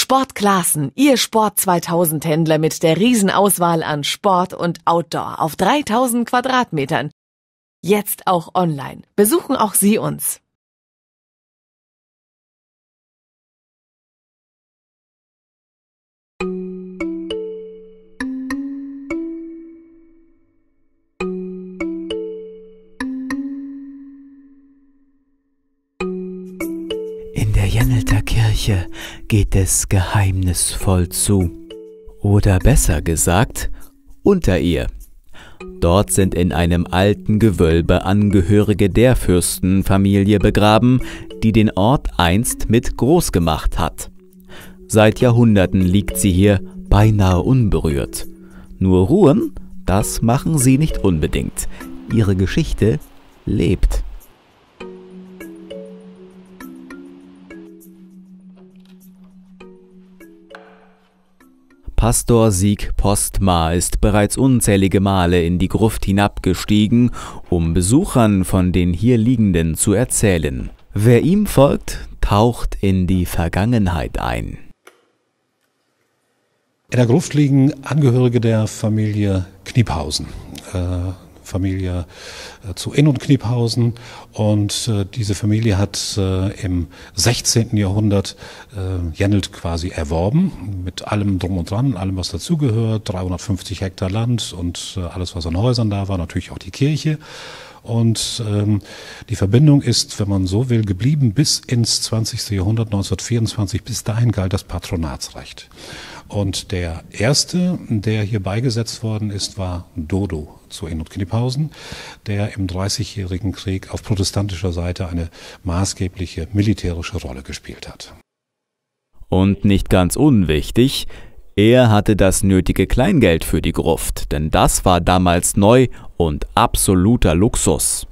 Sportklassen, Ihr Sport 2000 Händler mit der Riesenauswahl an Sport und Outdoor auf 3000 Quadratmetern. Jetzt auch online. Besuchen auch Sie uns. umzingelter Kirche geht es geheimnisvoll zu. Oder besser gesagt, unter ihr. Dort sind in einem alten Gewölbe Angehörige der Fürstenfamilie begraben, die den Ort einst mit groß gemacht hat. Seit Jahrhunderten liegt sie hier beinahe unberührt. Nur ruhen, das machen sie nicht unbedingt. Ihre Geschichte lebt. Pastor Sieg Postma ist bereits unzählige Male in die Gruft hinabgestiegen, um Besuchern von den hier liegenden zu erzählen. Wer ihm folgt, taucht in die Vergangenheit ein. In der Gruft liegen Angehörige der Familie Kniephausen. Äh Familie äh, zu Inn und Kniephausen. Und äh, diese Familie hat äh, im 16. Jahrhundert Jennelt quasi erworben, mit allem drum und dran, allem, was dazugehört, 350 Hektar Land und alles, was an Häusern da war, natürlich auch die Kirche. Und ähm, die Verbindung ist, wenn man so will, geblieben bis ins 20. Jahrhundert, 1924. Bis dahin galt das Patronatsrecht. Und der erste, der hier beigesetzt worden ist, war Dodo zu Enot Kniphausen, der im Dreißigjährigen Krieg auf protestantischer Seite eine maßgebliche militärische Rolle gespielt hat. Und nicht ganz unwichtig, er hatte das nötige Kleingeld für die Gruft, denn das war damals neu und absoluter Luxus.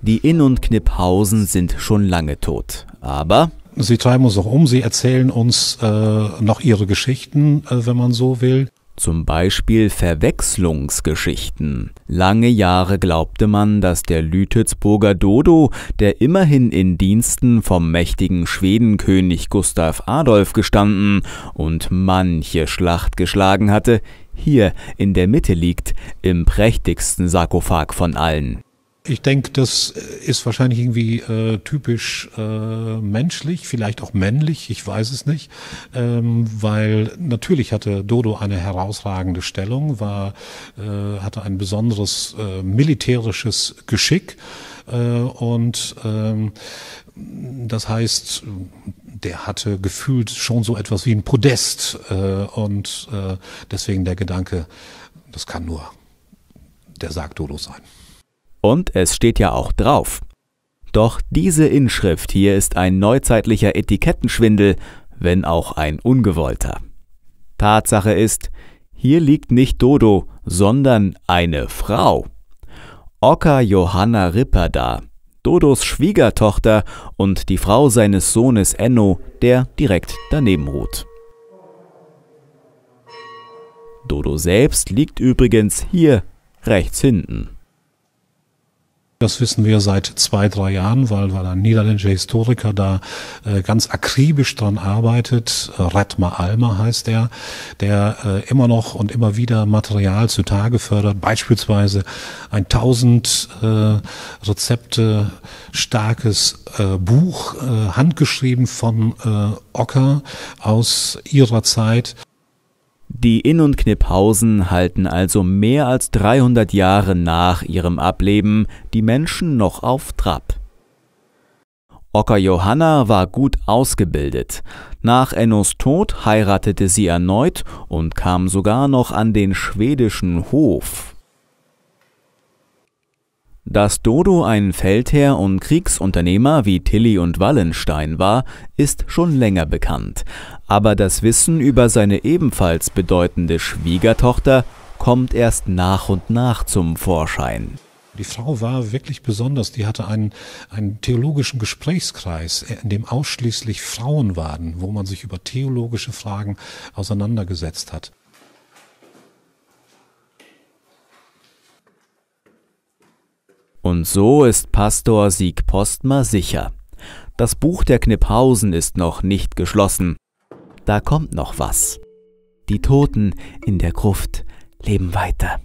Die Inn- und Kniphausen sind schon lange tot, aber Sie treiben uns auch um, sie erzählen uns äh, noch ihre Geschichten, äh, wenn man so will. Zum Beispiel Verwechslungsgeschichten. Lange Jahre glaubte man, dass der Lütetsburger Dodo, der immerhin in Diensten vom mächtigen Schwedenkönig Gustav Adolf gestanden und manche Schlacht geschlagen hatte, hier in der Mitte liegt, im prächtigsten Sarkophag von allen. Ich denke, das ist wahrscheinlich irgendwie äh, typisch äh, menschlich, vielleicht auch männlich, ich weiß es nicht, ähm, weil natürlich hatte Dodo eine herausragende Stellung, war, äh, hatte ein besonderes äh, militärisches Geschick äh, und ähm, das heißt, der hatte gefühlt schon so etwas wie ein Podest äh, und äh, deswegen der Gedanke, das kann nur der Sarg Dodo sein. Und es steht ja auch drauf. Doch diese Inschrift hier ist ein neuzeitlicher Etikettenschwindel, wenn auch ein ungewollter. Tatsache ist, hier liegt nicht Dodo, sondern eine Frau. Oka Johanna Ripper da, Dodos Schwiegertochter und die Frau seines Sohnes Enno, der direkt daneben ruht. Dodo selbst liegt übrigens hier rechts hinten. Das wissen wir seit zwei, drei Jahren, weil, weil ein niederländischer Historiker da äh, ganz akribisch dran arbeitet. Ratmar Almer heißt er, der äh, immer noch und immer wieder Material zutage fördert. Beispielsweise ein 1000 äh, Rezepte starkes äh, Buch, äh, handgeschrieben von äh, Ocker aus ihrer Zeit. Die Inn- und Kniphausen halten also mehr als 300 Jahre nach ihrem Ableben die Menschen noch auf Trab. Ocker Johanna war gut ausgebildet. Nach Ennos Tod heiratete sie erneut und kam sogar noch an den schwedischen Hof. Dass Dodo ein Feldherr und Kriegsunternehmer wie Tilly und Wallenstein war, ist schon länger bekannt. Aber das Wissen über seine ebenfalls bedeutende Schwiegertochter kommt erst nach und nach zum Vorschein. Die Frau war wirklich besonders. Die hatte einen, einen theologischen Gesprächskreis, in dem ausschließlich Frauen waren, wo man sich über theologische Fragen auseinandergesetzt hat. Und so ist Pastor Sieg Postmer sicher. Das Buch der Kniphausen ist noch nicht geschlossen. Da kommt noch was. Die Toten in der Gruft leben weiter.